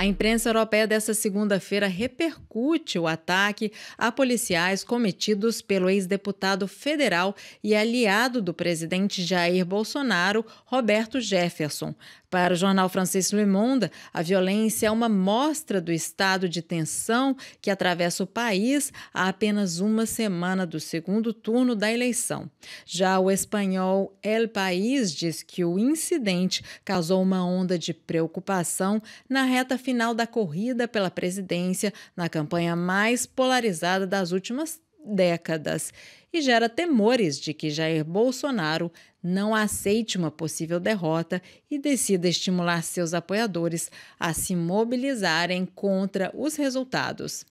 A imprensa europeia desta segunda-feira repercute o ataque a policiais cometidos pelo ex-deputado federal e aliado do presidente Jair Bolsonaro, Roberto Jefferson. Para o jornal francês Le Monde, a violência é uma mostra do estado de tensão que atravessa o país há apenas uma semana do segundo turno da eleição. Já o espanhol El País diz que o incidente causou uma onda de preocupação na reta final final da corrida pela presidência na campanha mais polarizada das últimas décadas e gera temores de que Jair Bolsonaro não aceite uma possível derrota e decida estimular seus apoiadores a se mobilizarem contra os resultados.